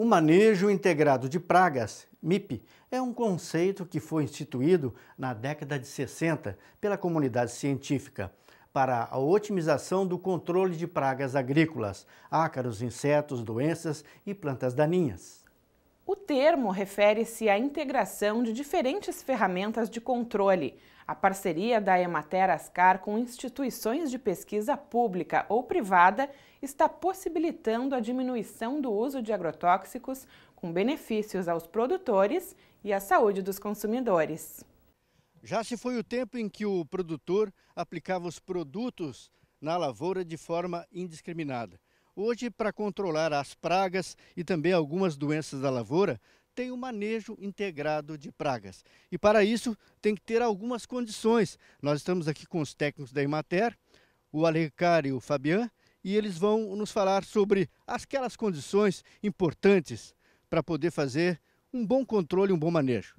O manejo integrado de pragas, MIP, é um conceito que foi instituído na década de 60 pela comunidade científica para a otimização do controle de pragas agrícolas, ácaros, insetos, doenças e plantas daninhas. O termo refere-se à integração de diferentes ferramentas de controle, a parceria da Emater Ascar com instituições de pesquisa pública ou privada está possibilitando a diminuição do uso de agrotóxicos, com benefícios aos produtores e à saúde dos consumidores. Já se foi o tempo em que o produtor aplicava os produtos na lavoura de forma indiscriminada. Hoje, para controlar as pragas e também algumas doenças da lavoura, tem o um manejo integrado de pragas. E para isso tem que ter algumas condições. Nós estamos aqui com os técnicos da Imater, o Alencar e o Fabian, e eles vão nos falar sobre aquelas condições importantes para poder fazer um bom controle, um bom manejo.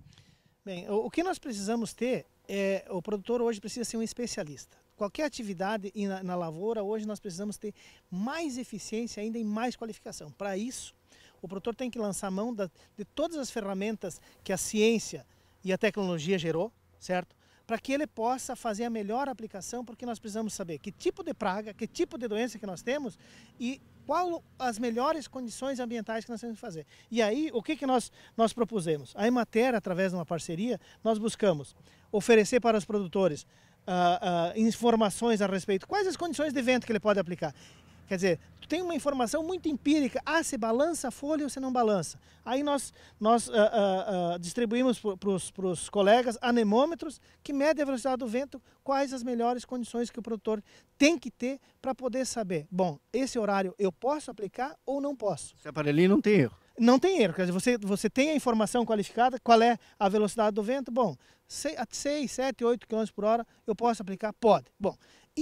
Bem, o que nós precisamos ter é, o produtor hoje precisa ser um especialista. Qualquer atividade na, na lavoura, hoje nós precisamos ter mais eficiência ainda e mais qualificação. Para isso, o produtor tem que lançar mão da, de todas as ferramentas que a ciência e a tecnologia gerou, certo? Para que ele possa fazer a melhor aplicação, porque nós precisamos saber que tipo de praga, que tipo de doença que nós temos e qual as melhores condições ambientais que nós temos que fazer. E aí, o que, que nós, nós propusemos? A Emater, através de uma parceria, nós buscamos oferecer para os produtores Uh, uh, informações a respeito, quais as condições de vento que ele pode aplicar. Quer dizer, tu tem uma informação muito empírica. Ah, você balança a folha ou você não balança. Aí nós, nós uh, uh, uh, distribuímos para os colegas anemômetros que medem a velocidade do vento, quais as melhores condições que o produtor tem que ter para poder saber. Bom, esse horário eu posso aplicar ou não posso? Esse aparelhinho não tem erro não tem erro. Quer dizer, você, você tem a informação qualificada, qual é a velocidade do vento? Bom, 6, 7, 8 km por hora eu posso aplicar? Pode. Bom,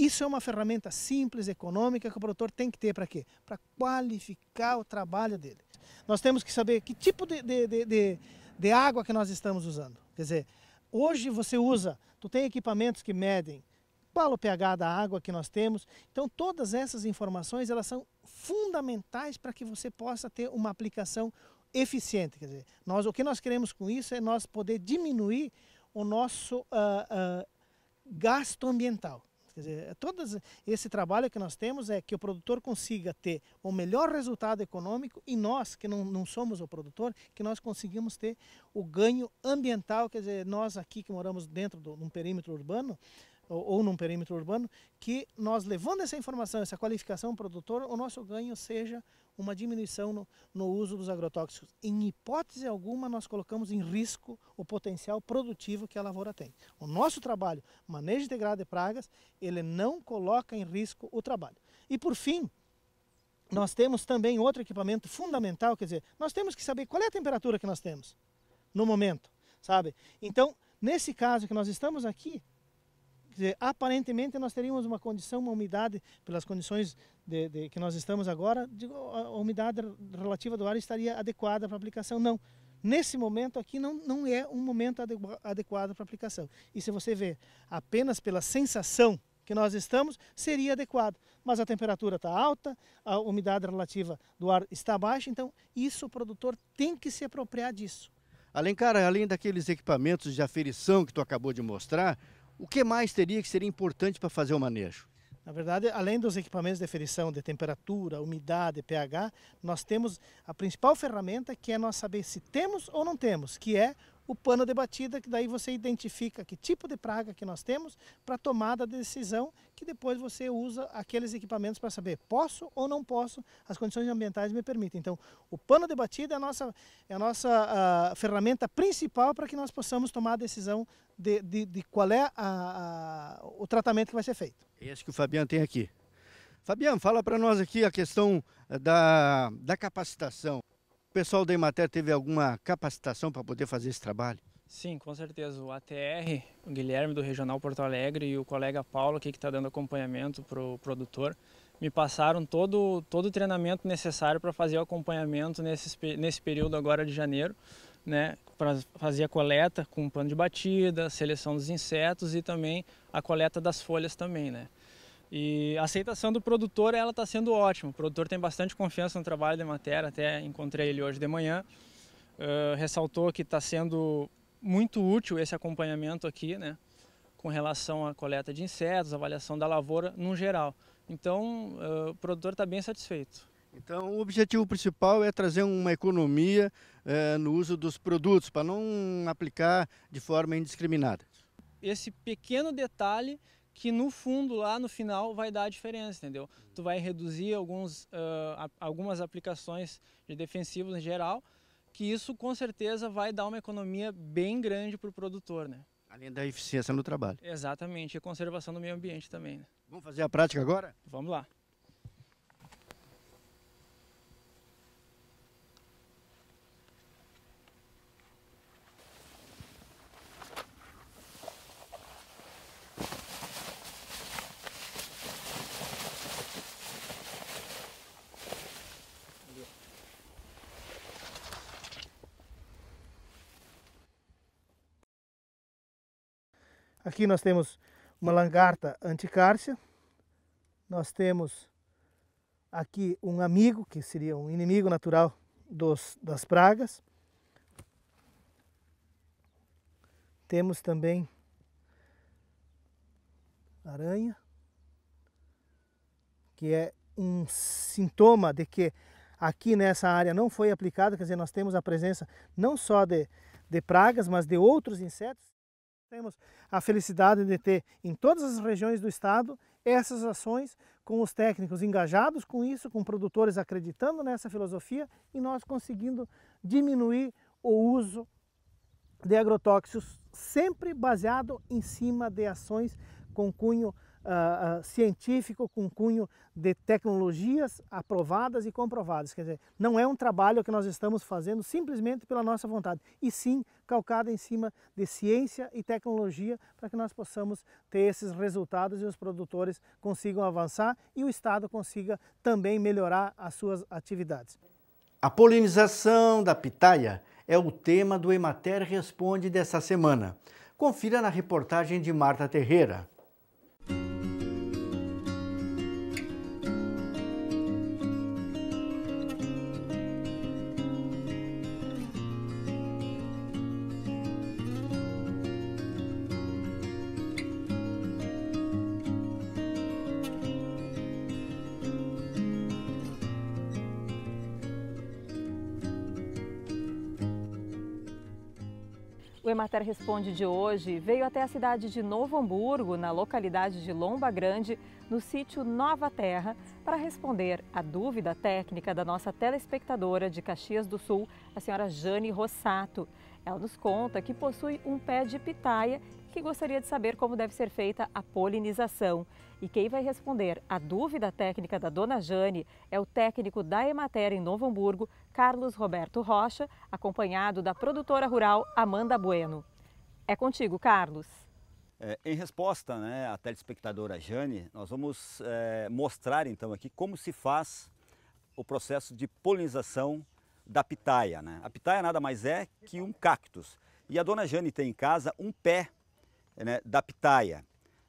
isso é uma ferramenta simples, econômica, que o produtor tem que ter para quê? Para qualificar o trabalho dele. Nós temos que saber que tipo de, de, de, de, água que nós estamos usando. Quer dizer, hoje você usa, tu tem equipamentos que medem qual o pH da água que nós temos. Então todas essas informações elas são fundamentais para que você possa ter uma aplicação eficiente. Quer dizer, nós, o que nós queremos com isso é nós poder diminuir o nosso uh, uh, gasto ambiental. Quer dizer, é todo esse trabalho que nós temos é que o produtor consiga ter o melhor resultado econômico e nós, que não, não somos o produtor, que nós conseguimos ter o ganho ambiental. Quer dizer, nós aqui que moramos dentro de um perímetro urbano, ou, ou num perímetro urbano, que nós levando essa informação, essa qualificação produtora, o nosso ganho seja uma diminuição no, no, uso dos agrotóxicos. Em hipótese alguma, nós colocamos em risco o potencial produtivo que a lavoura tem. O nosso trabalho, manejo integrado de pragas, ele não coloca em risco o trabalho. E por fim, nós temos também outro equipamento fundamental, quer dizer, nós temos que saber qual é a temperatura que nós temos no momento, sabe? Então, nesse caso que nós estamos aqui, dizer, aparentemente nós teríamos uma condição, uma umidade, pelas condições de, de, que nós estamos agora, de, a umidade relativa do ar estaria adequada para aplicação. Não. Nesse momento aqui não, não é um momento adequado para aplicação. E se você vê apenas pela sensação que nós estamos, seria adequado. Mas a temperatura está alta, a umidade relativa do ar está baixa, então isso o produtor tem que se apropriar disso. Além, cara, além daqueles equipamentos de aferição que tu acabou de mostrar, o que mais teria que ser importante para fazer o manejo? Na verdade, além dos equipamentos de aferição de temperatura, umidade, pH, nós temos a principal ferramenta que é nós saber se temos ou não temos, que é o pano de batida, que daí você identifica que tipo de praga que nós temos para tomada de decisão, que depois você usa aqueles equipamentos para saber posso ou não posso, as condições ambientais me permitem. Então, o pano de batida é a nossa, é a nossa a ah, ferramenta principal para que nós possamos tomar a decisão de, de, de qual é a, o tratamento que vai ser feito. É esse que o Fabiano tem aqui. Fabiano, fala para nós aqui a questão eh, da, da capacitação. O pessoal da Emater teve alguma capacitação para poder fazer esse trabalho? Sim, com certeza. O ATR, o Guilherme do Regional Porto Alegre e o colega Paulo aqui que está dando acompanhamento para o produtor, me passaram todo, todo o treinamento necessário para fazer o acompanhamento nesse, nesse período agora de janeiro, né, para fazer a coleta com pano de batida, seleção dos insetos e também a coleta das folhas também, né. E a aceitação do produtor ela está sendo ótima. O produtor tem bastante confiança no trabalho da matéria, até encontrei ele hoje de manhã. Uh, ressaltou que está sendo muito útil esse acompanhamento aqui, né, com relação à coleta de insetos, avaliação da lavoura no geral. Então, uh, o produtor está bem satisfeito. Então, o objetivo principal é trazer uma economia eh, no uso dos produtos, para não aplicar de forma indiscriminada. Esse pequeno detalhe que no fundo lá no final vai dar a diferença, entendeu? Uhum. Tu vai reduzir alguns, uh, algumas aplicações de defensivos em geral, que isso com certeza vai dar uma economia bem grande para o produtor, né? Além da eficiência no trabalho. Exatamente, e conservação do meio ambiente também. Né? Vamos fazer a prática agora? Vamos lá. Aqui nós temos uma langarta anticárcia. Nós temos aqui um amigo, que seria um inimigo natural dos, das pragas. Temos também aranha, que é um sintoma de que aqui nessa área não foi aplicado, quer dizer, nós temos a presença não só de, de pragas, mas de outros insetos. Temos a felicidade de ter em todas as regiões do estado essas ações com os técnicos engajados com isso, com produtores acreditando nessa filosofia e nós conseguindo diminuir o uso de agrotóxicos sempre baseado em cima de ações com cunho uh, científico com cunho de tecnologias aprovadas e comprovadas. Quer dizer, não é um trabalho que nós estamos fazendo simplesmente pela nossa vontade, e sim calcada em cima de ciência e tecnologia para que nós possamos ter esses resultados e os produtores consigam avançar e o Estado consiga também melhorar as suas atividades. A polinização da pitaia é o tema do Emater Responde dessa semana. Confira na reportagem de Marta Terreira. O Emater Responde de hoje veio até a cidade de Novo Hamburgo, na localidade de Lomba Grande, no sítio Nova Terra, para responder a dúvida técnica da nossa telespectadora de Caxias do Sul, a senhora Jane Rossato. Ela nos conta que possui um pé de pitaia que gostaria de saber como deve ser feita a polinização. E quem vai responder a dúvida técnica da dona Jane é o técnico da Emater em Novo Hamburgo, Carlos Roberto Rocha, acompanhado da produtora rural Amanda Bueno. É contigo, Carlos. É, em resposta né, à telespectadora Jane, nós vamos é, mostrar então aqui como se faz o processo de polinização da pitaia. Né? A pitaia nada mais é que um cactus. E a dona Jane tem em casa um pé né, da pitaia.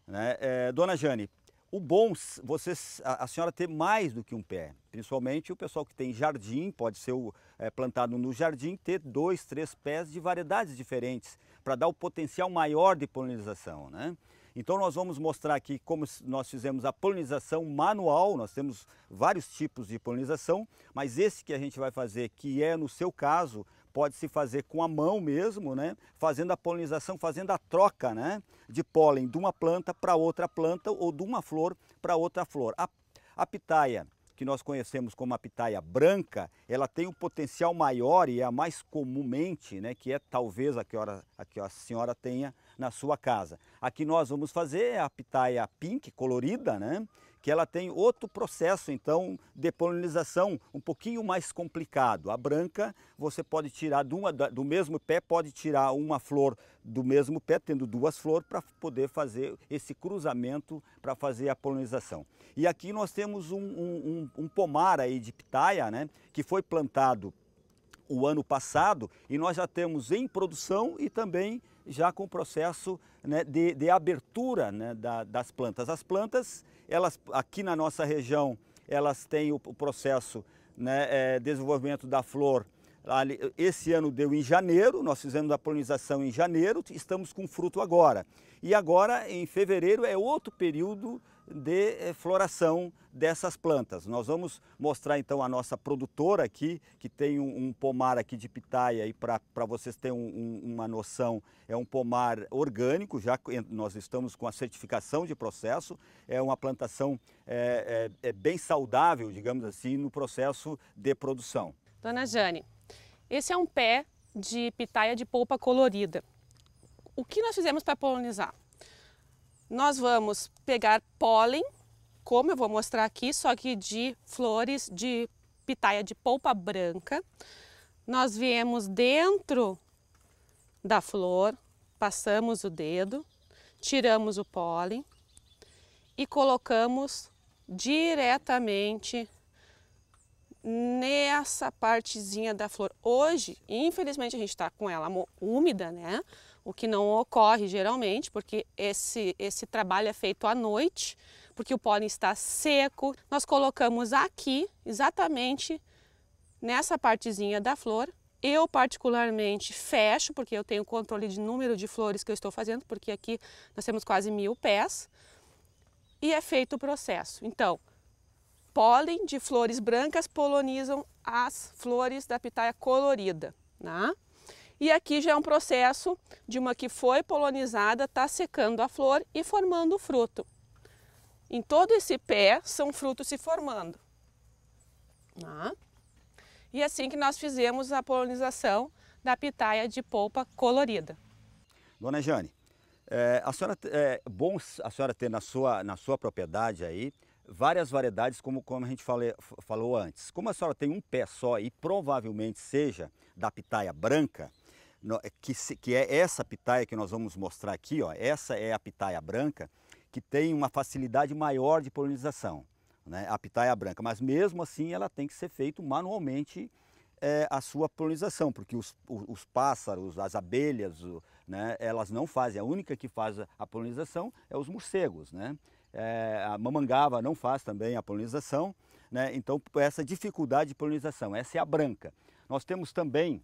Né? É, dona Jane, o bom você, a, a, senhora ter mais do que um pé, principalmente o pessoal que tem jardim, pode ser o, é, plantado no jardim, ter dois, três pés de variedades diferentes para dar o potencial maior de polinização. Né? Então nós vamos mostrar aqui como nós fizemos a polinização manual, nós temos vários tipos de polinização, mas esse que a gente vai fazer, que é no seu caso, pode se fazer com a mão mesmo, né? fazendo a polinização, fazendo a troca né? de pólen de uma planta para outra planta ou de uma flor para outra flor. A, a pitaia, que nós conhecemos como a pitaia branca, ela tem um potencial maior e é a mais comumente, né? que é talvez a que, hora, a que a senhora tenha na sua casa. Aqui nós vamos fazer é a pitaia pink, colorida, né? que ela tem outro processo, então, de polinização um pouquinho mais complicado. A branca, você pode tirar uma, do mesmo pé, pode tirar uma flor do mesmo pé, tendo duas flores, para poder fazer esse cruzamento para fazer a polinização. E aqui nós temos um, um, um pomar aí de pitaia, né, que foi plantado o ano passado e nós já temos em produção e também já com o processo né, de, de, abertura né, da, das plantas. As plantas, elas aqui na nossa região, elas têm o processo né, é, desenvolvimento da flor. Esse ano deu em janeiro, nós fizemos a polinização em janeiro, estamos com fruto agora. E agora, em fevereiro, é outro período de eh, floração dessas plantas. Nós vamos mostrar então a nossa produtora aqui, que tem um, um pomar aqui de pitaia e para vocês terem um, um, uma noção, é um pomar orgânico, já nós estamos com a certificação de processo, é uma plantação é, é, é bem saudável, digamos assim, no processo de produção. Dona Jane, esse é um pé de pitaia de polpa colorida. O que nós fizemos para polinizar? Nós vamos pegar pólen, como eu vou mostrar aqui, só que de flores de pitaia de polpa branca. Nós viemos dentro da flor, passamos o dedo, tiramos o pólen e colocamos diretamente nessa partezinha da flor. Hoje, infelizmente, a gente está com ela úmida, né? o que não ocorre geralmente, porque esse, esse trabalho é feito à noite, porque o pólen está seco. Nós colocamos aqui, exatamente nessa partezinha da flor. Eu particularmente fecho, porque eu tenho controle de número de flores que eu estou fazendo, porque aqui nós temos quase mil pés. E é feito o processo. Então, pólen de flores brancas polonizam as flores da pitaia colorida. Né? E aqui já é um processo de uma que foi polonizada, está secando a flor e formando o fruto. Em todo esse pé são frutos se formando. Ah. E assim que nós fizemos a polonização da pitaia de polpa colorida. Dona Jane, é, a senhora, é bom a senhora ter na sua, na sua propriedade aí várias variedades, como, como a gente fale, falou antes. Como a senhora tem um pé só e provavelmente seja da pitaia branca, é que, que é essa pitaia que nós vamos mostrar aqui, ó, essa é a pitaia branca, que tem uma facilidade maior de polinização, né, a pitaia branca. Mas mesmo assim ela tem que ser feita manualmente é, a sua polinização, porque os, os, os pássaros, as abelhas, o, né, elas não fazem. A única que faz a polinização é os morcegos. Né? É, a mamangava não faz também a polinização. Né? Então, essa dificuldade de polinização, essa é a branca. Nós temos também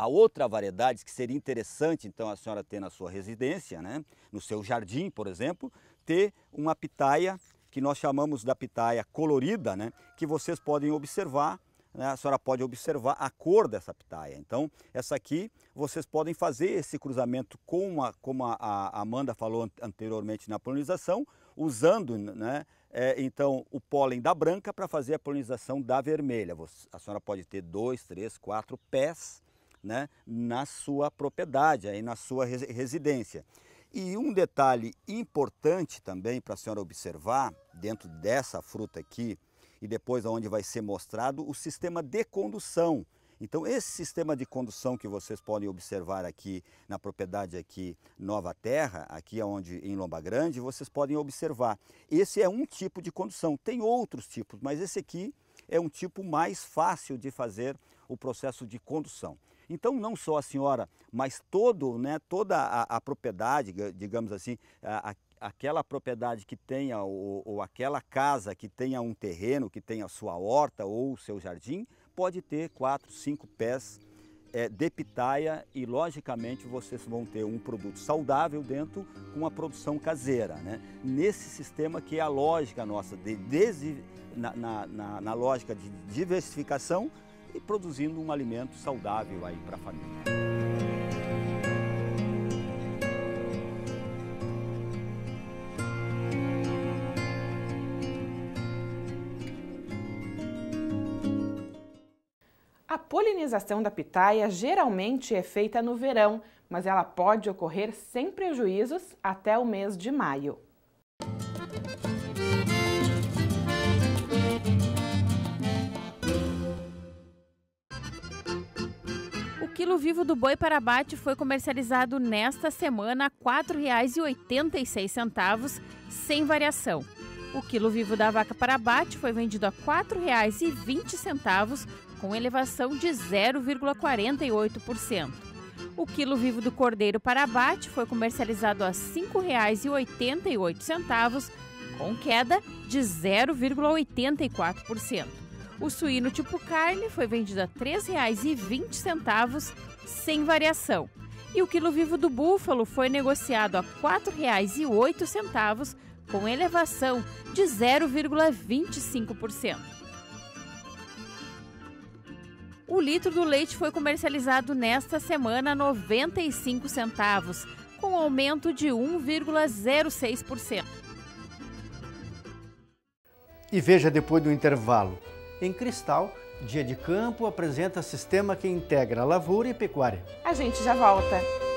a outra variedade que seria interessante então a senhora ter na sua residência, né, no seu jardim, por exemplo, ter uma pitaia que nós chamamos da pitaia colorida, né, que vocês podem observar né? a senhora pode observar a cor dessa pitaia. Então, essa aqui, vocês podem fazer esse cruzamento com a, como a, Amanda falou anteriormente na polinização, usando né, é, então o pólen da branca para fazer a polinização da vermelha. A senhora pode ter dois, três, quatro pés né, na sua propriedade, aí na sua residência. E um detalhe importante também para a senhora observar dentro dessa fruta aqui e depois onde vai ser mostrado o sistema de condução. Então esse sistema de condução que vocês podem observar aqui na propriedade aqui Nova Terra, aqui onde em Lomba Grande, vocês podem observar. Esse é um tipo de condução, tem outros tipos, mas esse aqui é um tipo mais fácil de fazer o processo de condução. Então, não só a senhora, mas todo, né, toda a, a propriedade, digamos assim, a, a aquela propriedade que tenha ou, ou, aquela casa que tenha um terreno, que tenha sua horta ou seu jardim, pode ter quatro, cinco pés é, de pitaia e logicamente vocês vão ter um produto saudável dentro com a produção caseira, né? Nesse sistema que é a lógica nossa de na, na, na, na lógica de diversificação e produzindo um alimento saudável aí para a família. A polinização da pitaia geralmente é feita no verão, mas ela pode ocorrer sem prejuízos até o mês de maio. quilo vivo do boi para abate foi comercializado nesta semana a R$ 4,86, sem variação. O quilo vivo da vaca para abate foi vendido a R$ 4,20, com elevação de 0,48%. O quilo vivo do cordeiro para abate foi comercializado a R$ 5,88, com queda de 0,84%. O suíno tipo carne foi vendido a R$ 3,20, sem variação. E o quilo vivo do búfalo foi negociado a R$ 4,08, com elevação de 0,25%. O litro do leite foi comercializado nesta semana a 95 centavos, com aumento de 1,06%. E veja depois do intervalo. Em Cristal, Dia de Campo apresenta sistema que integra lavoura e pecuária. A gente já volta.